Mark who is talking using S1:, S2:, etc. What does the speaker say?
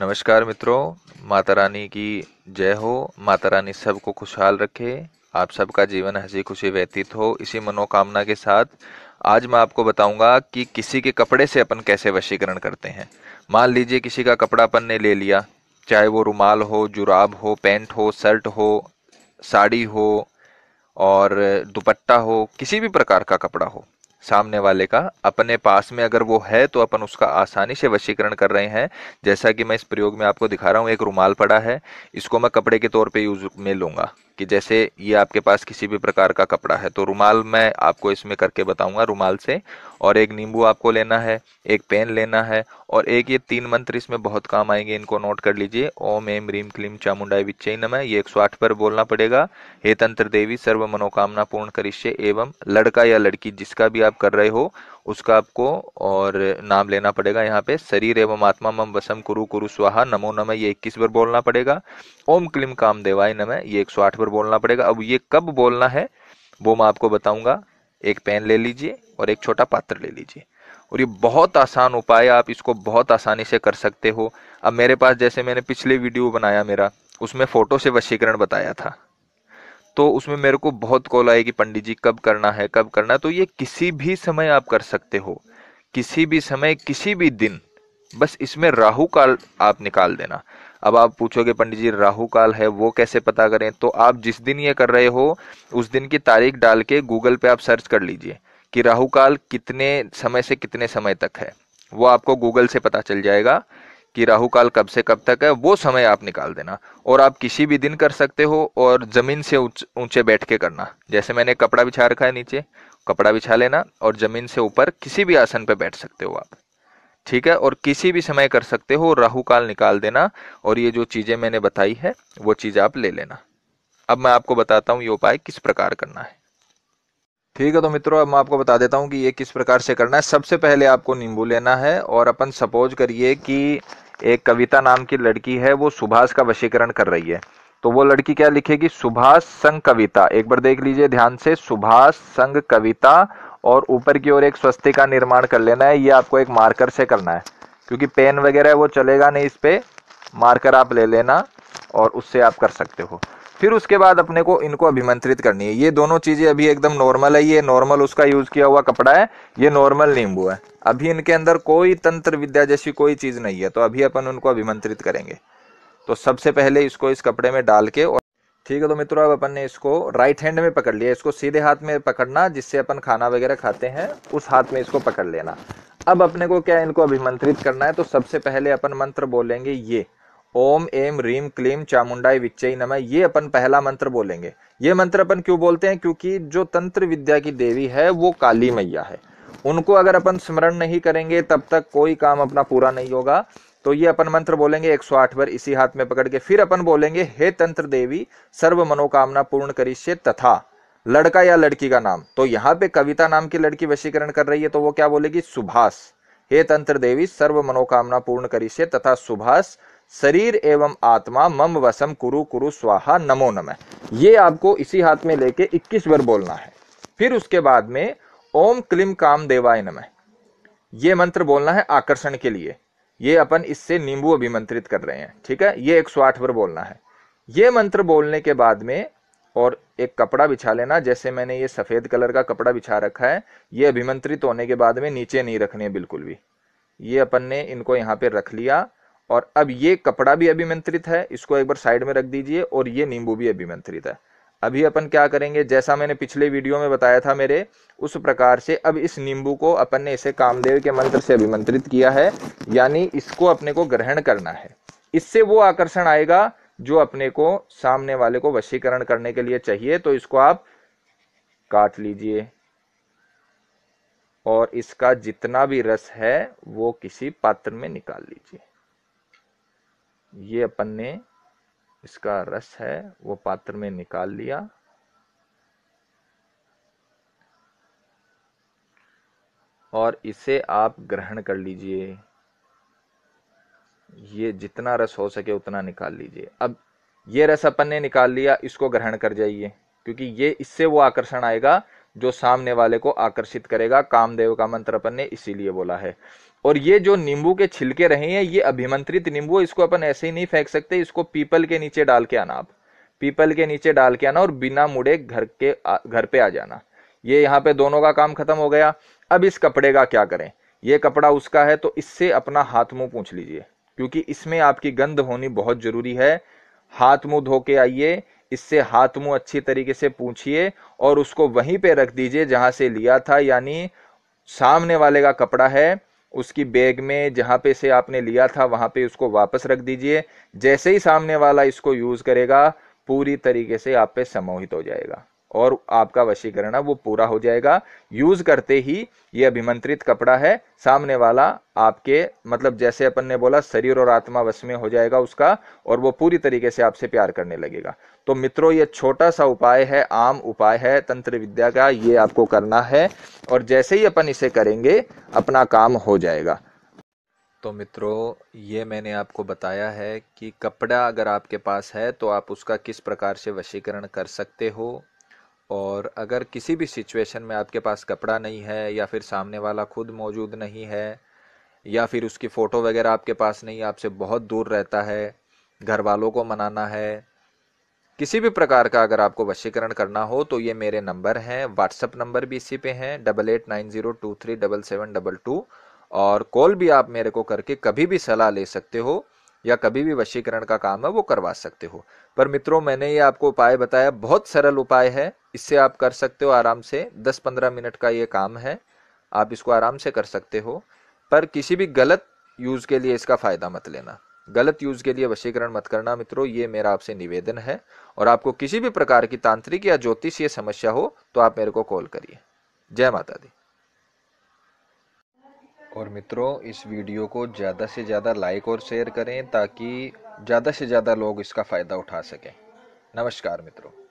S1: नमस्कार मित्रों माता रानी की जय हो माता रानी सबको खुशहाल रखे आप सबका जीवन हंसी खुशी व्यतीत हो इसी मनोकामना के साथ आज मैं आपको बताऊंगा कि किसी के कपड़े से अपन कैसे वशीकरण करते हैं मान लीजिए किसी का कपड़ा अपन ने ले लिया चाहे वो रुमाल हो जुराब हो पैंट हो शर्ट हो साड़ी हो और दुपट्टा हो किसी भी प्रकार का कपड़ा हो सामने वाले का अपने पास में अगर वो है तो अपन उसका आसानी से वशीकरण कर रहे हैं जैसा कि मैं इस प्रयोग में आपको दिखा रहा हूँ एक रुमाल पड़ा है इसको मैं कपड़े के तौर पे यूज में लूंगा कि जैसे ये आपके पास किसी भी प्रकार का कपड़ा है तो रुमाल मैं आपको इसमें करके बताऊंगा रुमाल से और एक नींबू आपको लेना है एक पेन लेना है और एक ये तीन मंत्र इसमें बहुत काम आएंगे इनको नोट कर लीजिए ओम एम रीम क्लीम चामुंडाई विच्चय नम ये एक सौ पर बोलना पड़ेगा हे तंत्र देवी सर्व मनोकामना पूर्ण करिष्य एवं लड़का या लड़की जिसका भी आप कर रहे हो उसका आपको और नाम लेना पड़ेगा यहाँ पे शरीर एवं आत्मा मम वसम कुरु कुरु स्वाहा नमो नम ये इक्कीस बार बोलना पड़ेगा ओम क्लीम काम देवाय नम ये एक सौ बार बोलना पड़ेगा अब ये कब बोलना है वो मैं आपको बताऊंगा एक पेन ले लीजिए और एक छोटा पात्र ले लीजिए और ये बहुत आसान उपाय आप इसको बहुत आसानी से कर सकते हो अब मेरे पास जैसे मैंने पिछले वीडियो बनाया मेरा उसमें फ़ोटो से वशीकरण बताया था तो उसमें मेरे को बहुत कॉल आई कि पंडित जी कब करना है कब करना है तो ये किसी भी समय आप कर सकते हो किसी भी समय किसी भी दिन बस इसमें राहु काल आप निकाल देना अब आप पूछोगे पंडित जी राहु काल है वो कैसे पता करें तो आप जिस दिन ये कर रहे हो उस दिन की तारीख डाल के गूगल पे आप सर्च कर लीजिए कि राहु काल कितने समय से कितने समय तक है वो आपको गूगल से पता चल जाएगा कि राहु काल कब से कब तक है वो समय आप निकाल देना और आप किसी भी दिन कर सकते हो और जमीन से ऊंचे बैठ के करना जैसे मैंने कपड़ा बिछा रखा है नीचे कपड़ा बिछा लेना और जमीन से ऊपर किसी भी आसन पर बैठ सकते हो आप ठीक है और किसी भी समय कर सकते हो राहु काल निकाल देना और ये जो चीजें मैंने बताई है वो चीज आप ले लेना अब मैं आपको बताता हूँ ये उपाय किस प्रकार करना है ठीक है तो मित्रों अब मैं आपको बता देता हूँ कि ये किस प्रकार से करना है सबसे पहले आपको नींबू लेना है और अपन सपोज करिए कि एक कविता नाम की लड़की है वो सुभाष का वशीकरण कर रही है तो वो लड़की क्या लिखेगी सुभाष संग कविता एक बार देख लीजिए ध्यान से सुभाष संग कविता और ऊपर की ओर एक स्वस्ति का निर्माण कर लेना है ये आपको एक मार्कर से करना है क्योंकि पेन वगैरह वो चलेगा नहीं इस पे मार्कर आप ले लेना और उससे आप कर सकते हो फिर उसके बाद अपने को इनको अभिमंत्रित करनी है ये दोनों चीजें अभी एकदम नॉर्मल है ये नॉर्मल उसका यूज किया हुआ कपड़ा है ये नॉर्मल नींबू है अभी इनके अंदर कोई तंत्र विद्या जैसी कोई चीज नहीं है तो अभी अपन उनको अभिमंत्रित करेंगे तो सबसे पहले इसको इस कपड़े में डाल के और ठीक है तो मित्रों अब अपन ने इसको राइट हैंड में पकड़ लिया इसको सीधे हाथ में पकड़ना जिससे अपन खाना वगैरह खाते हैं उस हाथ में इसको पकड़ लेना अब अपने को क्या इनको अभिमंत्रित करना है तो सबसे पहले अपन मंत्र बोलेंगे ये ओम एम रीम क्लीम चामुंडाई विच्चई नमः ये अपन पहला मंत्र बोलेंगे ये मंत्र अपन क्यों बोलते हैं क्योंकि जो तंत्र विद्या की देवी है वो काली मैया है उनको अगर अपन स्मरण नहीं करेंगे तब तक कोई काम अपना पूरा नहीं होगा तो ये अपन मंत्र बोलेंगे 108 बार इसी हाथ में पकड़ के फिर अपन बोलेंगे हे तंत्र देवी सर्व मनोकामना पूर्ण करिष्य तथा लड़का या लड़की का नाम तो यहाँ पे कविता नाम की लड़की वशीकरण कर रही है तो वो क्या बोलेगी सुभाष हे तंत्र देवी सर्व मनोकामना पूर्ण करिष्य तथा सुभाष शरीर एवं आत्मा मम वसम कुरु कुरु स्वाहा नमो नमः ये आपको इसी हाथ में लेके 21 बार बोलना है फिर उसके बाद में ओम क्लिम काम देवाय नमः ये मंत्र बोलना है आकर्षण के लिए ये अपन इससे नींबू अभिमंत्रित कर रहे हैं ठीक है ये एक बार बोलना है ये मंत्र बोलने के बाद में और एक कपड़ा बिछा लेना जैसे मैंने ये सफेद कलर का कपड़ा बिछा रखा है ये अभिमंत्रित होने के बाद में नीचे नहीं रखने बिल्कुल भी ये अपन ने इनको यहाँ पे रख लिया और अब ये कपड़ा भी अभिमंत्रित है इसको एक बार साइड में रख दीजिए और ये नींबू भी अभिमंत्रित है अभी अपन क्या करेंगे जैसा मैंने पिछले वीडियो में बताया था मेरे उस प्रकार से अब इस नींबू को अपन ने इसे कामदेव के मंत्र से अभिमंत्रित किया है यानी इसको अपने को ग्रहण करना है इससे वो आकर्षण आएगा जो अपने को सामने वाले को वशीकरण करने के लिए चाहिए तो इसको आप काट लीजिए और इसका जितना भी रस है वो किसी पात्र में निकाल लीजिए ये अपन ने इसका रस है वो पात्र में निकाल लिया और इसे आप ग्रहण कर लीजिए ये जितना रस हो सके उतना निकाल लीजिए अब ये रस अपन ने निकाल लिया इसको ग्रहण कर जाइए क्योंकि ये इससे वो आकर्षण आएगा जो सामने वाले को आकर्षित करेगा कामदेव का मंत्र अपन ने इसीलिए बोला है और ये जो नींबू के छिलके रहे हैं ये अभिमंत्रित नींबू इसको अपन ऐसे ही नहीं फेंक सकते इसको पीपल के नीचे डाल के आना आप पीपल के नीचे डाल के आना और बिना मुड़े घर के घर पे आ जाना ये यहाँ पे दोनों का काम खत्म हो गया अब इस कपड़े का क्या करें ये कपड़ा उसका है तो इससे अपना हाथ मुंह पूछ लीजिए क्योंकि इसमें आपकी गंध होनी बहुत जरूरी है हाथ मुंह धो के आइए इससे हाथ मुंह अच्छी तरीके से पूछिए और उसको वहीं पे रख दीजिए जहां से लिया था यानी सामने वाले का कपड़ा है उसकी बैग में जहाँ पे से आपने लिया था वहाँ पे उसको वापस रख दीजिए जैसे ही सामने वाला इसको यूज़ करेगा पूरी तरीके से आप पे समोहित हो जाएगा और आपका वशीकरण वो पूरा हो जाएगा यूज करते ही ये अभिमंत्रित कपड़ा है सामने वाला आपके मतलब जैसे अपन ने बोला शरीर और आत्मा वश में हो जाएगा उसका और वो पूरी तरीके से आपसे प्यार करने लगेगा तो मित्रों ये छोटा सा उपाय है आम उपाय है तंत्र विद्या का ये आपको करना है और जैसे ही अपन इसे करेंगे अपना काम हो जाएगा तो मित्रों ये मैंने आपको बताया है कि कपड़ा अगर आपके पास है तो आप उसका किस प्रकार से वशीकरण कर सकते हो और अगर किसी भी सिचुएशन में आपके पास कपड़ा नहीं है या फिर सामने वाला खुद मौजूद नहीं है या फिर उसकी फ़ोटो वगैरह आपके पास नहीं आपसे बहुत दूर रहता है घर वालों को मनाना है किसी भी प्रकार का अगर आपको वशीकरण करना हो तो ये मेरे नंबर हैं व्हाट्सअप नंबर भी इसी पे हैं double eight nine zero two three double seven double two और कॉल भी आप मेरे को करके कभी भी सलाह ले सकते हो या कभी भी वशीकरण का काम है वो करवा सकते हो पर मित्रों मैंने ये आपको उपाय बताया बहुत सरल उपाय है इससे आप कर सकते हो आराम से 10-15 मिनट का ये काम है आप इसको आराम से कर सकते हो पर किसी भी गलत यूज के लिए इसका फायदा मत लेना गलत यूज के लिए वशीकरण मत करना मित्रों ये मेरा आपसे निवेदन है और आपको किसी भी प्रकार की तांत्रिक या ज्योतिष ये समस्या हो तो आप मेरे को कॉल करिए जय माता दी और मित्रों इस वीडियो को ज़्यादा से ज़्यादा लाइक और शेयर करें ताकि ज़्यादा से ज़्यादा लोग इसका फ़ायदा उठा सकें नमस्कार मित्रों